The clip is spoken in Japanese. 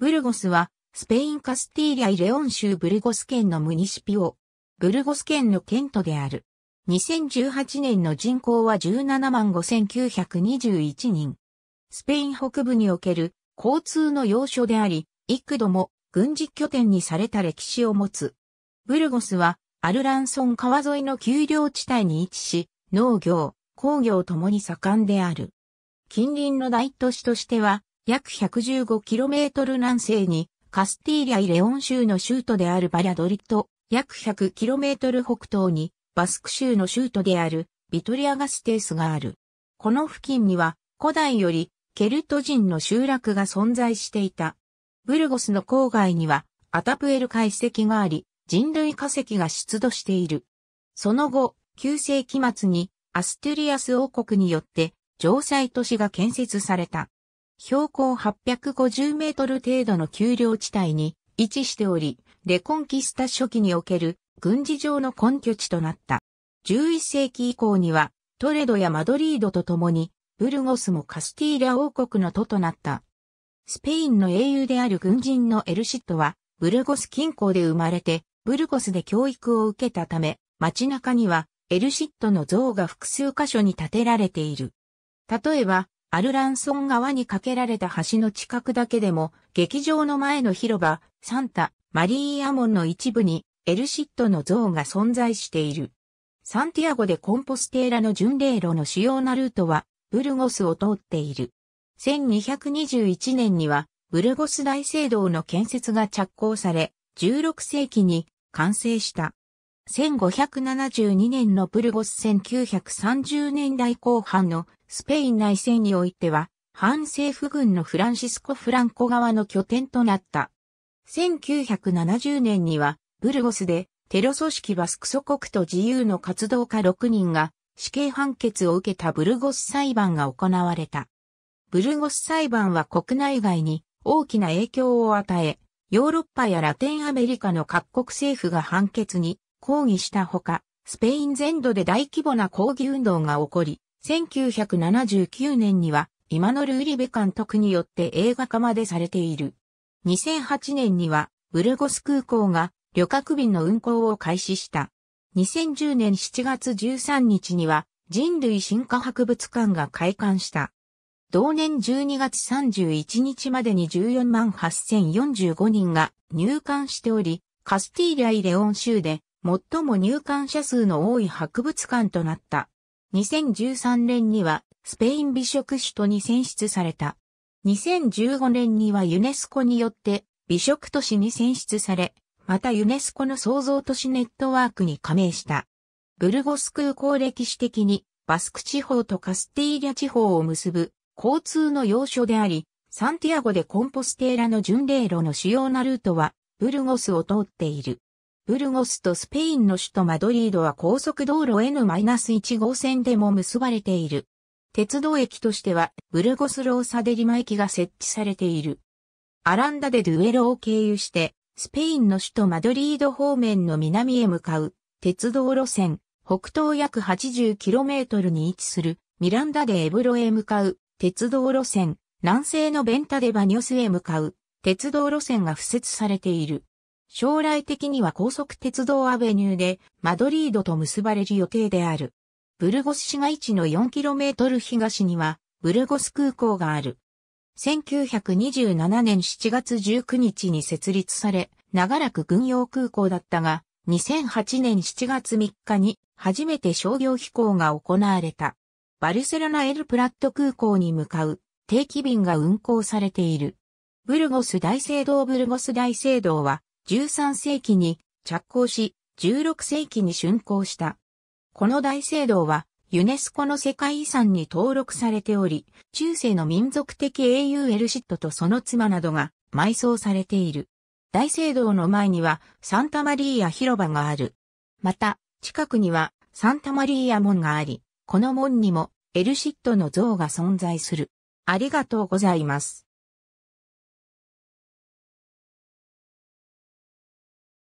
ブルゴスは、スペインカスティーリア・イレオン州ブルゴス県のムニシピオ、ブルゴス県の県都である。2018年の人口は17万5921人。スペイン北部における交通の要所であり、幾度も軍事拠点にされた歴史を持つ。ブルゴスはアルランソン川沿いの丘陵地帯に位置し、農業、工業ともに盛んである。近隣の大都市としては、約 115km 南西に、カスティーリャイ・レオン州の州都であるバリャドリッ約 100km 北東に、バスク州の州都である、ビトリアガステースがある。この付近には、古代より、ケルト人の集落が存在していた。ブルゴスの郊外には、アタプエル海石があり、人類化石が出土している。その後、9世紀末に、アステュリアス王国によって、城塞都市が建設された。標高850メートル程度の丘陵地帯に位置しており、レコンキスタ初期における軍事上の根拠地となった。11世紀以降には、トレドやマドリードと共に、ブルゴスもカスティーラ王国の都となった。スペインの英雄である軍人のエルシットは、ブルゴス近郊で生まれて、ブルゴスで教育を受けたため、街中にはエルシットの像が複数箇所に建てられている。例えば、アルランソン川に架けられた橋の近くだけでも、劇場の前の広場、サンタ、マリーアモンの一部に、エルシットの像が存在している。サンティアゴでコンポステーラの巡礼路の主要なルートは、ブルゴスを通っている。1221年には、ブルゴス大聖堂の建設が着工され、16世紀に完成した。1572年のブルゴス1930年代後半のスペイン内戦においては、反政府軍のフランシスコ・フランコ側の拠点となった。1970年には、ブルゴスで、テロ組織バスク祖国と自由の活動家6人が、死刑判決を受けたブルゴス裁判が行われた。ブルゴス裁判は国内外に大きな影響を与え、ヨーロッパやラテンアメリカの各国政府が判決に抗議したほか、スペイン全土で大規模な抗議運動が起こり、1979年には、イマノル・ウリベ監督によって映画化までされている。2008年には、ブルゴス空港が旅客便の運航を開始した。2010年7月13日には、人類進化博物館が開館した。同年12月31日までに14万8045人が入館しており、カスティーリアイ・レオン州で最も入館者数の多い博物館となった。2013年にはスペイン美食首都に選出された。2015年にはユネスコによって美食都市に選出され、またユネスコの創造都市ネットワークに加盟した。ブルゴス空港歴史的にバスク地方とカスティーリャ地方を結ぶ交通の要所であり、サンティアゴでコンポステーラの巡礼路の主要なルートはブルゴスを通っている。ブルゴスとスペインの首都マドリードは高速道路 N-1 号線でも結ばれている。鉄道駅としては、ブルゴスローサデリマ駅が設置されている。アランダでドゥエロを経由して、スペインの首都マドリード方面の南へ向かう、鉄道路線、北東約 80km に位置する、ミランダでエブロへ向かう、鉄道路線、南西のベンタでバニョスへ向かう、鉄道路線が付設されている。将来的には高速鉄道アベニューでマドリードと結ばれる予定である。ブルゴス市街地の 4km 東にはブルゴス空港がある。1927年7月19日に設立され、長らく軍用空港だったが、2008年7月3日に初めて商業飛行が行われた。バルセロナエルプラット空港に向かう定期便が運航されている。ブルゴス大聖堂ブルゴス大聖堂は13世紀に着工し、16世紀に竣工した。この大聖堂は、ユネスコの世界遺産に登録されており、中世の民族的英雄エルシットとその妻などが埋葬されている。大聖堂の前にはサンタマリーア広場がある。また、近くにはサンタマリーア門があり、この門にもエルシットの像が存在する。ありがとうございます。